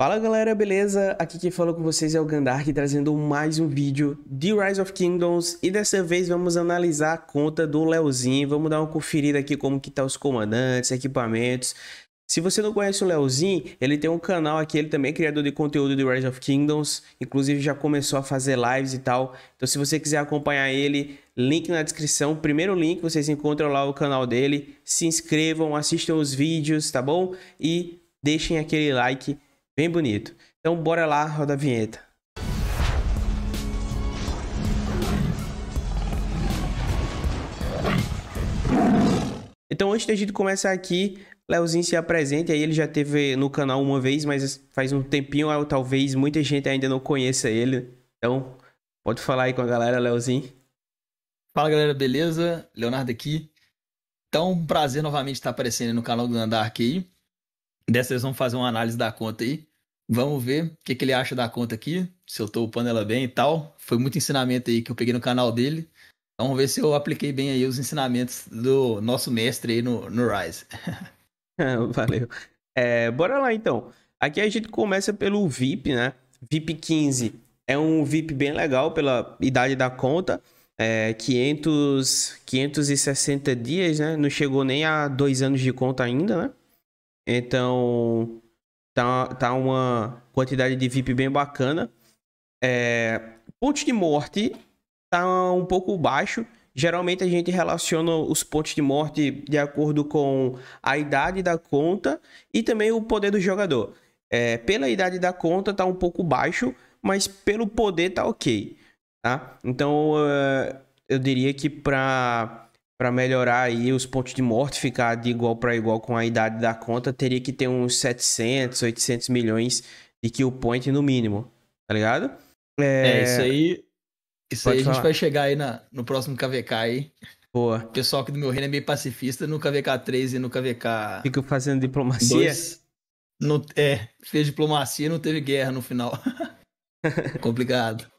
Fala galera, beleza? Aqui quem falou com vocês é o Gandark trazendo mais um vídeo de Rise of Kingdoms e dessa vez vamos analisar a conta do Leozinho, vamos dar uma conferida aqui como que tá os comandantes, equipamentos. Se você não conhece o Leozinho, ele tem um canal aqui, ele também é criador de conteúdo de Rise of Kingdoms, inclusive já começou a fazer lives e tal. Então se você quiser acompanhar ele, link na descrição, primeiro link, vocês encontram lá o canal dele. Se inscrevam, assistam os vídeos, tá bom? E deixem aquele like Bem bonito. Então bora lá, roda a vinheta. Então antes da gente começar aqui, Leozinho se apresenta, aí ele já teve no canal uma vez, mas faz um tempinho, talvez muita gente ainda não conheça ele. Então, pode falar aí com a galera, Leozinho. Fala galera, beleza? Leonardo aqui. Então, um prazer novamente estar aparecendo no canal do Andark aí. Dessa vez vamos fazer uma análise da conta aí. Vamos ver o que, que ele acha da conta aqui, se eu tô upando ela bem e tal. Foi muito ensinamento aí que eu peguei no canal dele. Vamos ver se eu apliquei bem aí os ensinamentos do nosso mestre aí no, no Rise. Valeu. É, bora lá então. Aqui a gente começa pelo VIP, né? VIP 15 é um VIP bem legal pela idade da conta. É, 500, 560 dias, né? Não chegou nem a dois anos de conta ainda, né? Então, Tá, tá uma quantidade de VIP bem bacana. É, ponte de morte tá um pouco baixo. Geralmente a gente relaciona os pontos de morte de acordo com a idade da conta e também o poder do jogador. É, pela idade da conta tá um pouco baixo, mas pelo poder tá ok. Tá? Então é, eu diria que para para melhorar aí os pontos de morte, ficar de igual para igual com a idade da conta, teria que ter uns 700, 800 milhões de kill point no mínimo, tá ligado? É, é isso aí. Isso Pode aí falar. a gente vai chegar aí na, no próximo KVK aí. Boa. O pessoal aqui do meu reino é meio pacifista no KVK 3 e no KVK. Fica fazendo diplomacia? No, é, fez diplomacia e não teve guerra no final. Complicado.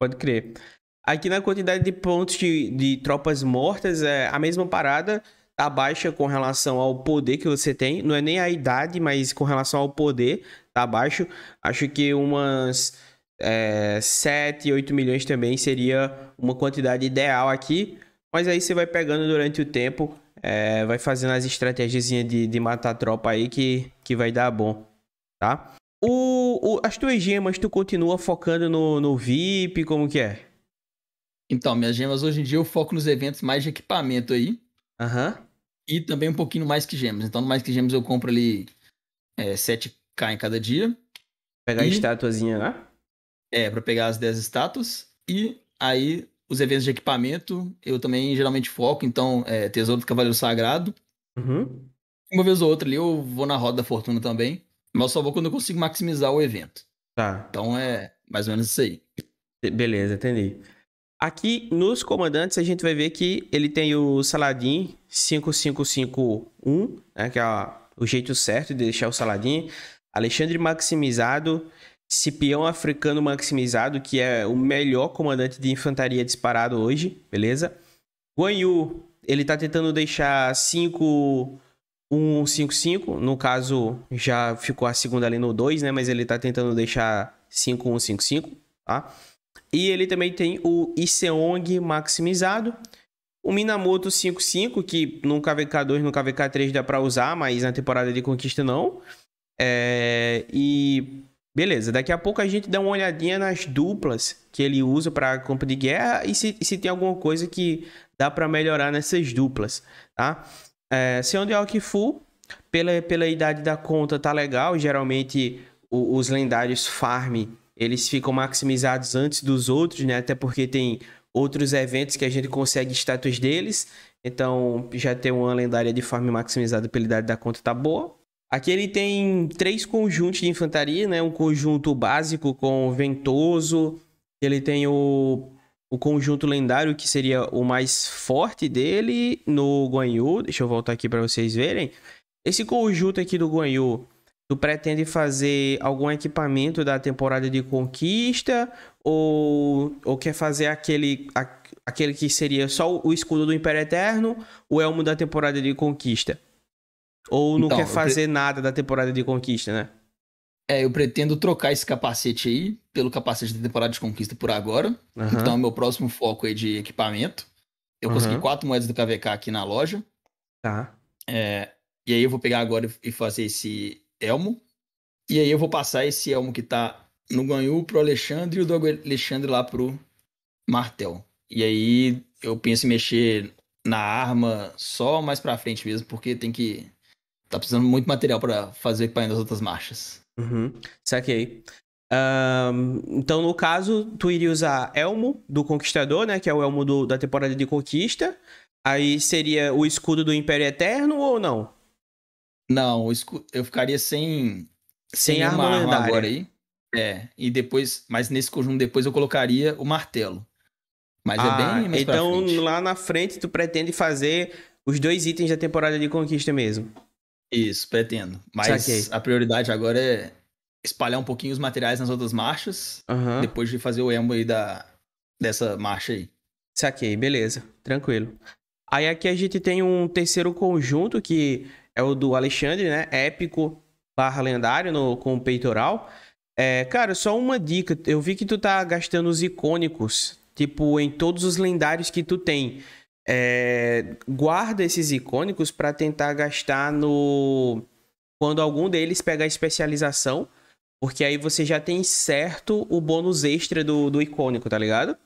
Pode crer. Aqui na quantidade de pontos de, de tropas mortas, é a mesma parada tá baixa com relação ao poder que você tem. Não é nem a idade, mas com relação ao poder, tá baixo. Acho que umas é, 7, 8 milhões também seria uma quantidade ideal aqui. Mas aí você vai pegando durante o tempo, é, vai fazendo as estratégias de, de matar tropa aí que, que vai dar bom, tá? O, o, as tuas gemas, tu continua focando no, no VIP, como que é? Então, minhas gemas hoje em dia eu foco nos eventos mais de equipamento aí. Aham. Uhum. E também um pouquinho mais que gemas. Então, no mais que gemas eu compro ali é, 7k em cada dia. Pegar e... a estatuazinha lá? É, pra pegar as 10 estátuas. E aí, os eventos de equipamento, eu também geralmente foco. Então, é, Tesouro do Cavaleiro Sagrado. Uhum. Uma vez ou outra ali eu vou na Roda da Fortuna também. Mas só vou quando eu consigo maximizar o evento. Tá. Então, é mais ou menos isso aí. Beleza, entendi. Aqui nos comandantes a gente vai ver que ele tem o Saladin 5551, né, que é o jeito certo de deixar o Saladin. Alexandre Maximizado, Cipião Africano Maximizado, que é o melhor comandante de infantaria disparado hoje, beleza? Guanyu, ele tá tentando deixar 5155, no caso já ficou a segunda ali no 2, né, mas ele tá tentando deixar 5155, tá? E ele também tem o Iseong maximizado. O Minamoto 5.5, que no KVK2 no KVK3 dá para usar, mas na temporada de conquista não. É... E beleza, daqui a pouco a gente dá uma olhadinha nas duplas que ele usa para compra de guerra e se, se tem alguma coisa que dá para melhorar nessas duplas, tá? É, Seon Fu, pela, pela idade da conta tá legal, geralmente o, os lendários farm eles ficam maximizados antes dos outros, né? Até porque tem outros eventos que a gente consegue status deles. Então, já ter uma lendária de farm maximizada pela idade da conta tá boa. Aqui ele tem três conjuntos de infantaria, né? Um conjunto básico com ventoso. Ele tem o, o conjunto lendário, que seria o mais forte dele no Guanyu. Deixa eu voltar aqui para vocês verem. Esse conjunto aqui do Guanyu, Tu pretende fazer algum equipamento da temporada de conquista ou, ou quer fazer aquele, a, aquele que seria só o escudo do Império Eterno, o elmo da temporada de conquista? Ou não então, quer fazer pre... nada da temporada de conquista, né? É, eu pretendo trocar esse capacete aí pelo capacete da temporada de conquista por agora. Uhum. Então é meu próximo foco aí de equipamento. Eu uhum. consegui quatro moedas do KVK aqui na loja. Tá. É, e aí eu vou pegar agora e fazer esse elmo. E aí eu vou passar esse elmo que tá no ganhu pro Alexandre e o do Alexandre lá pro Martel. E aí eu penso em mexer na arma só mais pra frente mesmo, porque tem que. Tá precisando muito material para fazer para as outras marchas. Uhum. Saquei. Um, então, no caso, tu iria usar Elmo do Conquistador, né? Que é o Elmo do, da temporada de Conquista. Aí seria o escudo do Império Eterno ou não? Não, eu ficaria sem. Sem, sem arma, arma agora aí. É, e depois. Mas nesse conjunto depois eu colocaria o martelo. Mas ah, é bem. Ah, então lá na frente tu pretende fazer os dois itens da temporada de conquista mesmo. Isso, pretendo. Mas Saquei. a prioridade agora é espalhar um pouquinho os materiais nas outras marchas. Uhum. Depois de fazer o emo aí da, dessa marcha aí. Saquei, beleza. Tranquilo. Aí aqui a gente tem um terceiro conjunto que é o do Alexandre, né? Épico barra lendário no, com o peitoral. É, cara, só uma dica. Eu vi que tu tá gastando os icônicos, tipo, em todos os lendários que tu tem. É, guarda esses icônicos para tentar gastar no. Quando algum deles pegar especialização. Porque aí você já tem certo o bônus extra do, do icônico, tá ligado?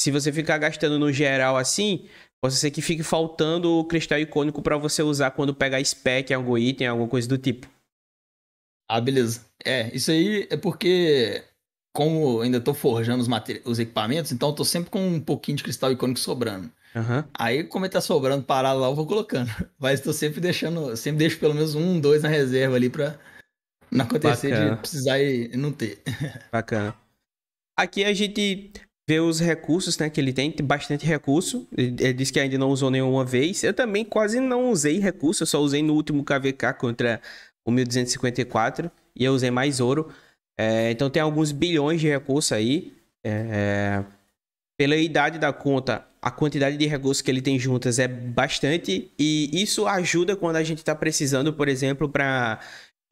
Se você ficar gastando no geral assim, pode ser que fique faltando o cristal icônico para você usar quando pegar spec, algum item, alguma coisa do tipo. Ah, beleza. É, isso aí é porque como ainda tô forjando os, os equipamentos, então eu tô sempre com um pouquinho de cristal icônico sobrando. Uhum. Aí, como ele tá sobrando parado lá, eu vou colocando. Mas tô sempre deixando, sempre deixo pelo menos um, dois na reserva ali pra não acontecer Bacana. de precisar e não ter. Bacana. Aqui a gente ver os recursos né, que ele tem, tem bastante recurso. Ele, ele disse que ainda não usou nenhuma vez. Eu também quase não usei recurso, eu só usei no último KVK contra o 1254 e eu usei mais ouro. É, então tem alguns bilhões de recursos aí. É, pela idade da conta, a quantidade de recursos que ele tem juntas é bastante e isso ajuda quando a gente está precisando, por exemplo, para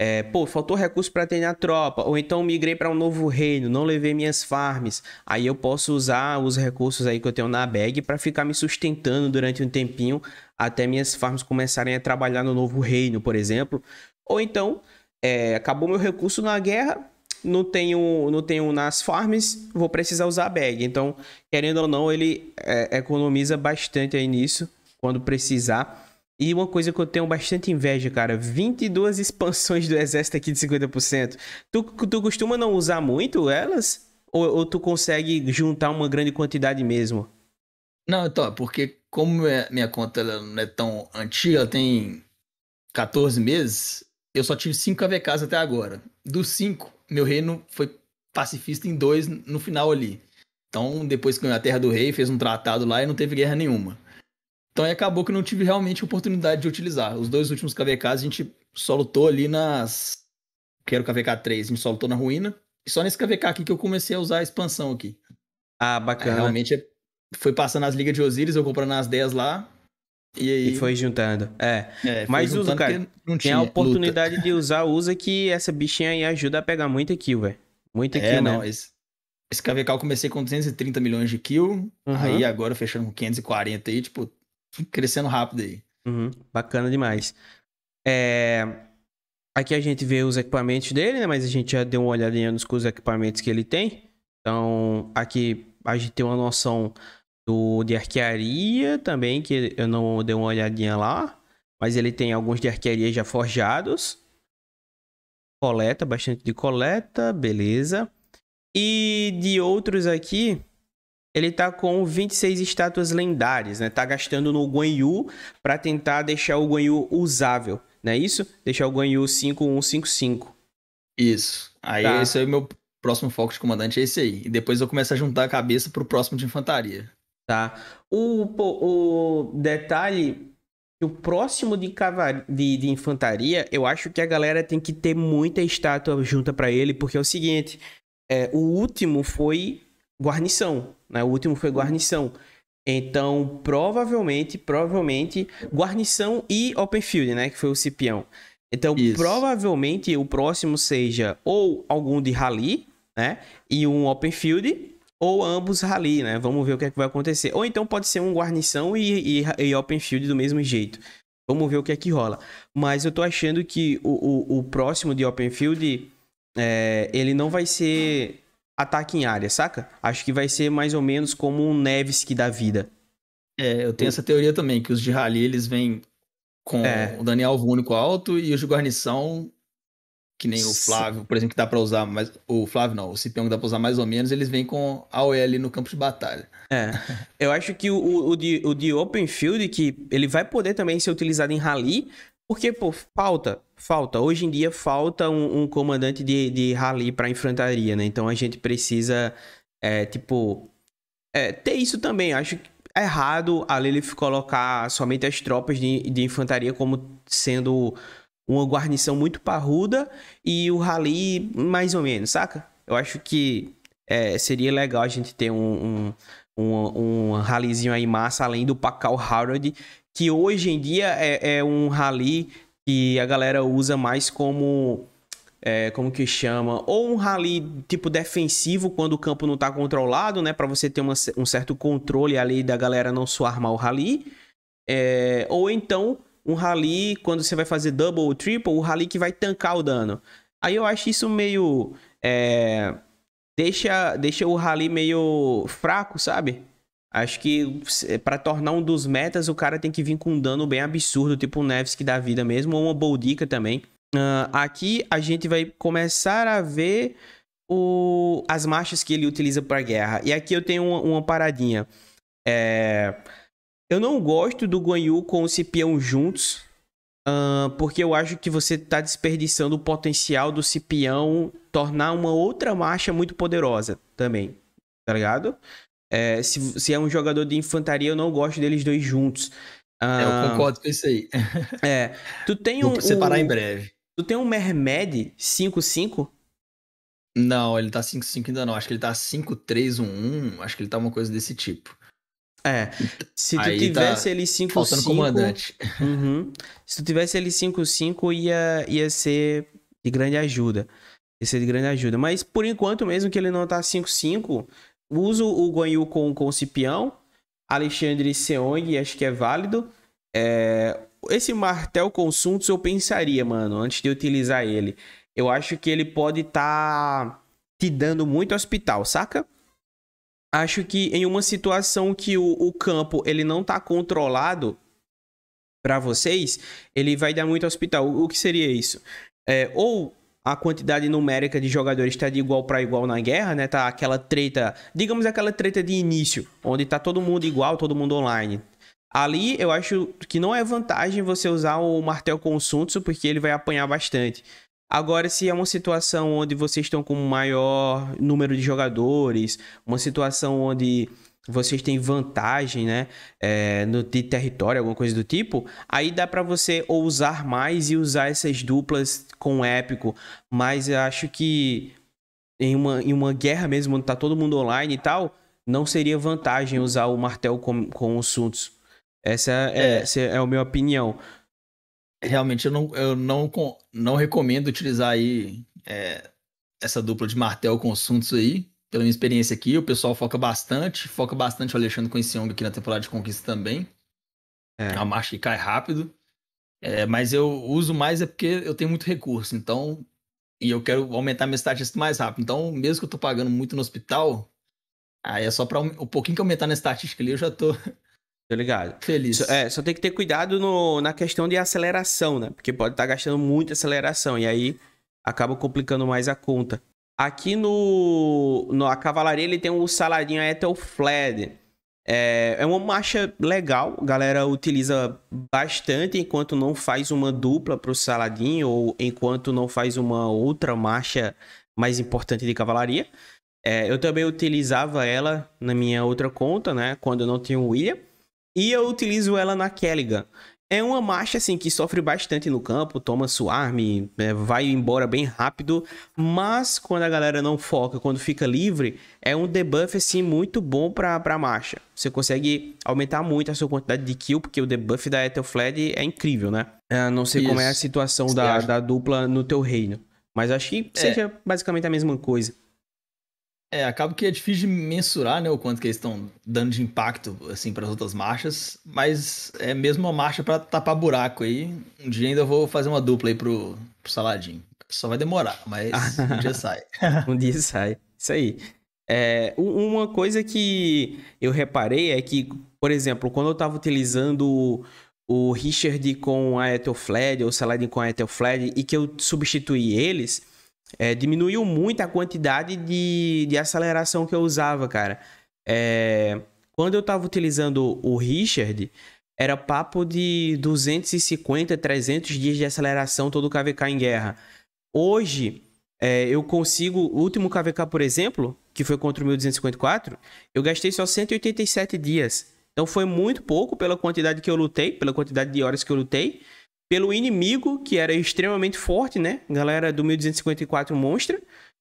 é, pô, faltou recurso para treinar tropa, ou então migrei para um novo reino, não levei minhas farms. Aí eu posso usar os recursos aí que eu tenho na bag para ficar me sustentando durante um tempinho até minhas farms começarem a trabalhar no novo reino, por exemplo. Ou então, é, acabou meu recurso na guerra, não tenho, não tenho nas farms, vou precisar usar a bag. Então, querendo ou não, ele é, economiza bastante aí nisso quando precisar. E uma coisa que eu tenho bastante inveja, cara, 22 expansões do exército aqui de 50%. Tu, tu costuma não usar muito elas? Ou, ou tu consegue juntar uma grande quantidade mesmo? Não, então, é porque como minha, conta conta não é tão antiga, ela tem 14 meses, eu só tive 5 AVKs até agora. Dos 5, meu reino foi pacifista em 2 no final ali. Então, depois que ganhou a Terra do Rei, fez um tratado lá e não teve guerra nenhuma. Então aí acabou que eu não tive realmente oportunidade de utilizar. Os dois últimos KVKs a gente só lutou ali nas. Que era o KVK 3, a gente só lutou na ruína. E só nesse KVK aqui que eu comecei a usar a expansão aqui. Ah, bacana. Aí, é, realmente foi passando as ligas de Osiris, eu comprando as 10 lá. E, aí... e foi juntando. É. é Mas usa, cara. Não tinha, tem a oportunidade luta. de usar, usa que essa bichinha aí ajuda a pegar muita kill, velho. Muita é, kill, não, né? Esse, esse KVK eu comecei com 230 milhões de kill. Uhum. Aí agora fechando com 540 aí, tipo, crescendo rápido aí. Uhum, bacana demais. É... Aqui a gente vê os equipamentos dele, né? Mas a gente já deu uma olhadinha nos equipamentos que ele tem. Então, aqui a gente tem uma noção do, de arquearia também, que eu não dei uma olhadinha lá. Mas ele tem alguns de arquearia já forjados. Coleta, bastante de coleta, beleza. E de outros aqui, ele tá com 26 estátuas lendárias, né? Tá gastando no Guanyu Yu para tentar deixar o Guanyu Yu usável, não é isso? Deixar o Guan Yu 5155. Isso. Aí tá. esse é o meu próximo foco de comandante é esse aí. E depois eu começo a juntar a cabeça pro próximo de infantaria. Tá. O, o detalhe o próximo de, de, de, infantaria, eu acho que a galera tem que ter muita estátua junta para ele, porque é o seguinte, é, o último foi guarnição, né? O último foi guarnição. Então, provavelmente, provavelmente, guarnição e open field, né? Que foi o Cipião. Então, Isso. provavelmente o próximo seja ou algum de rally, né? E um open field, ou ambos rally, né? Vamos ver o que, é que vai acontecer. Ou então pode ser um guarnição e, e, e open field do mesmo jeito. Vamos ver o que é que rola. Mas eu tô achando que o, o, o próximo de open field, é, ele não vai ser ataque em área, saca? Acho que vai ser mais ou menos como um Neves que dá vida. É, eu tenho essa teoria também, que os de rally eles vêm com é. o Daniel Alvo único alto e os de guarnição, que nem o Flávio, por exemplo, que dá pra usar, mas o Flávio não, o Cipião que dá pra usar mais ou menos, eles vêm com a OL no campo de batalha. É, eu acho que o, o, de, o de Open Field, que ele vai poder também ser utilizado em rally, porque, pô, falta, falta. Hoje em dia falta um, um comandante de, de rally para infantaria, né? Então a gente precisa, é, tipo, é, ter isso também. Acho é errado a Lilith colocar somente as tropas de, de infantaria como sendo uma guarnição muito parruda e o rally mais ou menos, saca? Eu acho que é, seria legal a gente ter um, um, um, um rallyzinho aí massa, além do Pacal Harold, que hoje em dia é, é um rally que a galera usa mais como é, como que chama, ou um rally tipo defensivo quando o campo não está controlado, né, para você ter uma, um certo controle ali da galera não suar mal o rally, é, ou então um rally quando você vai fazer double ou triple, o rally que vai tancar o dano. Aí eu acho isso meio é, deixa deixa o rally meio fraco, sabe? Acho que é, para tornar um dos metas, o cara tem que vir com um dano bem absurdo, tipo um Neves que dá vida mesmo, ou uma Boldica também. Uh, aqui a gente vai começar a ver o... as marchas que ele utiliza para guerra. E aqui eu tenho uma, uma paradinha. É... Eu não gosto do Guanyu com o Cipião juntos, uh, porque eu acho que você está desperdiçando o potencial do Cipião tornar uma outra marcha muito poderosa também, tá ligado? É, se, se é um jogador de infantaria, eu não gosto deles dois juntos. é, eu ah, concordo com isso aí. é. Tu tem um. Vou separar um, em breve. Tu tem um Mermed 5-5? Não, ele tá 5-5 ainda não. Acho que ele tá 5-3-1-1. Acho que ele tá uma coisa desse tipo. É. Se tu aí tá tivesse tá ele 5-5. Faltando comandante. Uhum. Se tu tivesse ele 5-5, ia, ia ser de grande ajuda. Ia ser de grande ajuda. Mas por enquanto, mesmo que ele não tá 5-5, uso o Guan Yu com, com o Cipião, Alexandre Seong, acho que é válido. É, esse martel consuntos eu pensaria, mano, antes de utilizar ele. Eu acho que ele pode estar tá te dando muito hospital, saca? Acho que em uma situação que o, o campo ele não tá controlado para vocês, ele vai dar muito hospital. O, o que seria isso? É, ou a quantidade numérica de jogadores está de igual para igual na guerra, né? Tá aquela treta, digamos aquela treta de início, onde tá todo mundo igual, todo mundo online. Ali eu acho que não é vantagem você usar o martelo consunto, porque ele vai apanhar bastante. Agora, se é uma situação onde vocês estão com um maior número de jogadores, uma situação onde vocês têm vantagem, né, é, no, de território, alguma coisa do tipo, aí dá para você ousar mais e usar essas duplas com épico. Mas eu acho que em uma, em uma guerra mesmo, onde tá todo mundo online e tal, não seria vantagem usar o martelo com, com o Suntos. Essa é, é. essa é a minha opinião. Realmente, eu não, eu não, não recomendo utilizar aí é, essa dupla de martelo com Suntos aí, pela minha experiência aqui, o pessoal foca bastante, foca bastante o Alexandre com esse ONG aqui na temporada de conquista também. É. é a marcha que cai rápido. É, mas eu uso mais é porque eu tenho muito recurso, então. E eu quero aumentar minha estatística mais rápido. Então, mesmo que eu tô pagando muito no hospital, aí é só para um, um pouquinho que aumentar na estatística ali, eu já tô. Tô ligado. Feliz. é, só tem que ter cuidado no, na questão de aceleração, né? Porque pode estar tá gastando muita aceleração e aí acaba complicando mais a conta. Aqui no, no a Cavalaria ele tem o um saladinho é Ethelfled. É, é uma marcha legal, a galera utiliza bastante enquanto não faz uma dupla para o Saladin ou enquanto não faz uma outra marcha mais importante de cavalaria. É, eu também utilizava ela na minha outra conta, né? Quando eu não tinha o William. E eu utilizo ela na Kelligan. É uma marcha, assim, que sofre bastante no campo, toma suarme, é, vai embora bem rápido, mas quando a galera não foca, quando fica livre, é um debuff, assim, muito bom pra, pra marcha. Você consegue aumentar muito a sua quantidade de kill, porque o debuff da Ethelflaed é incrível, né? É, não sei Isso. como é a situação da, da, dupla no teu reino, mas acho que é. seja basicamente a mesma coisa. É, acaba que é difícil de mensurar, né, o quanto que eles estão dando de impacto, assim, para as outras marchas, mas é mesmo uma marcha para tapar buraco aí. Um dia ainda vou fazer uma dupla aí pro, pro Saladinho. Só vai demorar, mas um dia sai. um dia sai, isso aí. É, uma coisa que eu reparei é que, por exemplo, quando eu estava utilizando o Richard com a Ethelfled, ou o Saladin com a Ethelfled, e que eu substituí eles é, diminuiu muito a quantidade de, de aceleração que eu usava, cara. É, quando eu tava utilizando o Richard, era papo de 250, 300 dias de aceleração todo KVK em guerra. Hoje, é, eu consigo... O último KVK, por exemplo, que foi contra o 1254, eu gastei só 187 dias. Então foi muito pouco pela quantidade que eu lutei, pela quantidade de horas que eu lutei pelo inimigo, que era extremamente forte, né? Galera do 1254 Monstra.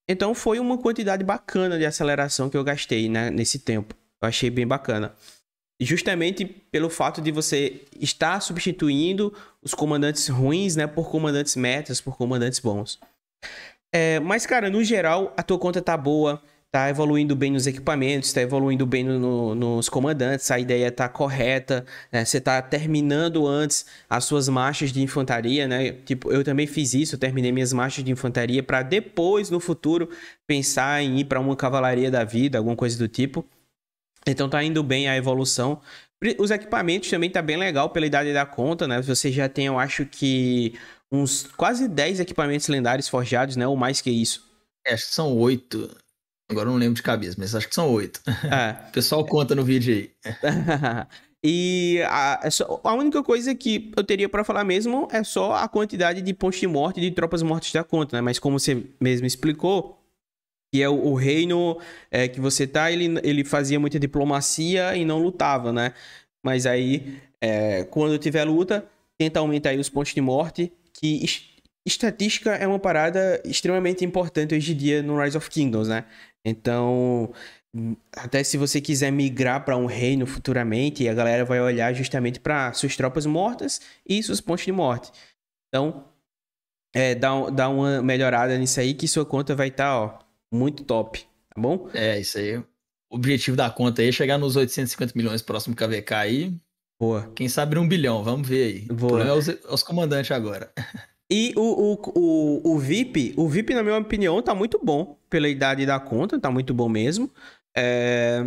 Então foi uma quantidade bacana de aceleração que eu gastei né, nesse tempo. Eu achei bem bacana. Justamente pelo fato de você estar substituindo os comandantes ruins, né? Por comandantes metas, por comandantes bons. É, mas, cara, no geral, a tua conta tá boa tá evoluindo bem nos equipamentos, está evoluindo bem no, nos comandantes, a ideia está correta, né? você está terminando antes as suas marchas de infantaria, né? Tipo, eu também fiz isso, eu terminei minhas marchas de infantaria para depois, no futuro, pensar em ir para uma cavalaria da vida, alguma coisa do tipo. Então tá indo bem a evolução. Os equipamentos também tá bem legal pela idade da conta, né? Você já tem, eu acho que uns quase 10 equipamentos lendários forjados, né? Ou mais que isso. É, são 8. Agora não lembro de cabeça, mas acho que são oito. É. O pessoal conta no vídeo aí. e a, é a, única coisa que eu teria para falar mesmo é só a quantidade de pontos de morte de tropas mortes da conta, né? Mas como você mesmo explicou, que é o, o reino é, que você tá, ele, ele fazia muita diplomacia e não lutava, né? Mas aí, é, quando tiver luta, tenta aumentar aí os pontos de morte que estatística é uma parada extremamente importante hoje em dia no Rise of Kingdoms, né? Então, até se você quiser migrar para um reino futuramente, a galera vai olhar justamente para suas tropas mortas e seus pontos de morte. Então, é, dá, dá uma melhorada nisso aí que sua conta vai estar, tá, ó, muito top, tá bom? É, isso aí. O objetivo da conta aí é chegar nos 850 milhões próximo KVK aí. Boa. Quem sabe um bilhão, vamos ver aí. Boa. O problema é os, os comandantes agora. E o, o, o, o VIP, o VIP, na minha opinião, tá muito bom. Pela idade da conta, tá muito bom mesmo. É...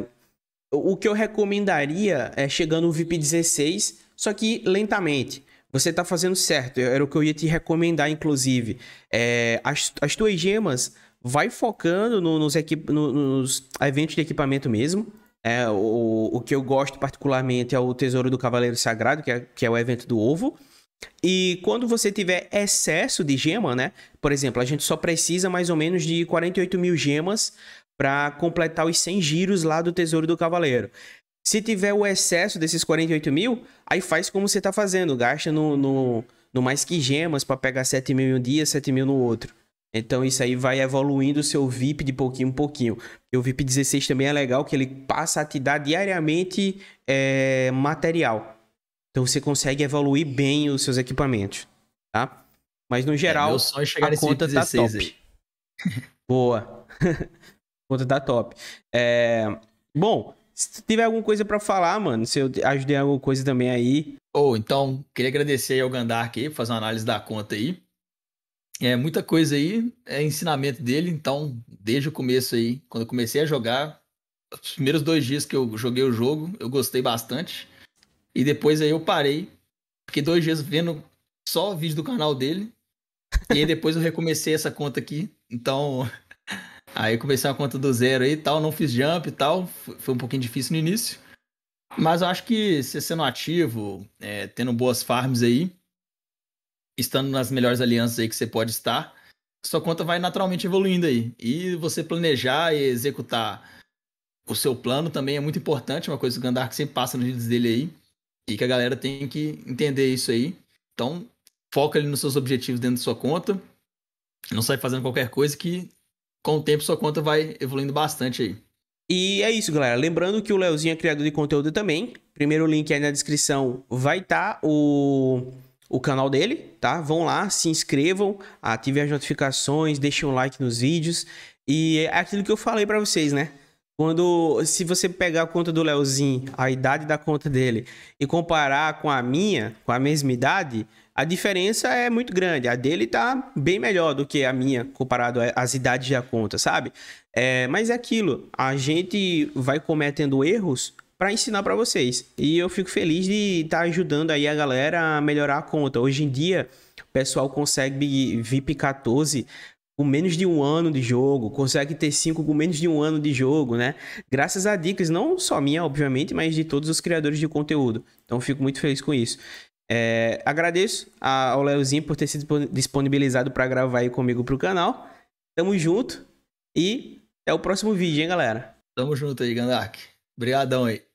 O que eu recomendaria é chegando no VIP 16, só que lentamente. Você tá fazendo certo. É, era o que eu ia te recomendar, inclusive. É... As, as tuas gemas vai focando no, nos, equip... no, nos eventos de equipamento mesmo. É, o, o que eu gosto particularmente é o Tesouro do Cavaleiro Sagrado, que é, que é o evento do ovo. E quando você tiver excesso de gema, né? Por exemplo, a gente só precisa mais ou menos de 48 mil gemas para completar os 100 giros lá do Tesouro do Cavaleiro. Se tiver o excesso desses 48 mil, aí faz como você está fazendo, gasta no, no, no, mais que gemas para pegar 7 mil em um dia, 7 mil no outro. Então isso aí vai evoluindo o seu VIP de pouquinho em pouquinho. E o VIP 16 também é legal, que ele passa a te dar diariamente é, material. Então você consegue evoluir bem os seus equipamentos, tá? Mas no é, geral, é, a conta tá top. Boa. a conta tá top. É... Bom, se tiver alguma coisa para falar, mano, se eu ajudei alguma coisa também aí. Ou oh, então, queria agradecer ao Gandark aí, fazer uma análise da conta aí. É muita coisa aí, é ensinamento dele, então, desde o começo aí, quando eu comecei a jogar, os primeiros dois dias que eu joguei o jogo, eu gostei bastante. E depois aí eu parei. Fiquei dois dias vendo só o vídeo do canal dele. E aí depois eu recomecei essa conta aqui. Então, aí comecei uma conta do zero aí e tal. Não fiz jump e tal. Foi um pouquinho difícil no início. Mas eu acho que se sendo ativo, é, tendo boas farms aí, estando nas melhores alianças aí que você pode estar, sua conta vai naturalmente evoluindo aí. E você planejar e executar o seu plano também é muito importante, uma coisa que o Gandark sempre passa nos vídeos dele aí. E que a galera tem que entender isso aí. Então, foca ali nos seus objetivos dentro da sua conta. Não sai fazendo qualquer coisa que com o tempo sua conta vai evoluindo bastante aí. E é isso, galera. Lembrando que o Leozinho é criador de conteúdo também. Primeiro link aí na descrição vai estar tá o, o canal dele, tá? Vão lá, se inscrevam, ativem as notificações, deixem um like nos vídeos. E é aquilo que eu falei para vocês, né? Quando, se você pegar a conta do Leozinho, a idade da conta dele, e comparar com a minha, com a mesma idade, a diferença é muito grande. A dele tá bem melhor do que a minha, comparado às idades da conta, sabe? É, mas é aquilo, a gente vai cometendo erros para ensinar para vocês. E eu fico feliz de estar tá ajudando aí a galera a melhorar a conta. Hoje em dia, o pessoal consegue VIP 14 com menos de um ano de jogo, consegue ter cinco com menos de um ano de jogo, né? Graças a dicas, não só minha, obviamente, mas de todos os criadores de conteúdo. Então fico muito feliz com isso. É, agradeço ao Leozinho por ter se disponibilizado para gravar aí comigo pro canal. Tamo junto e até o próximo vídeo, hein, galera? Tamo junto aí, Gandak. Obrigadão aí.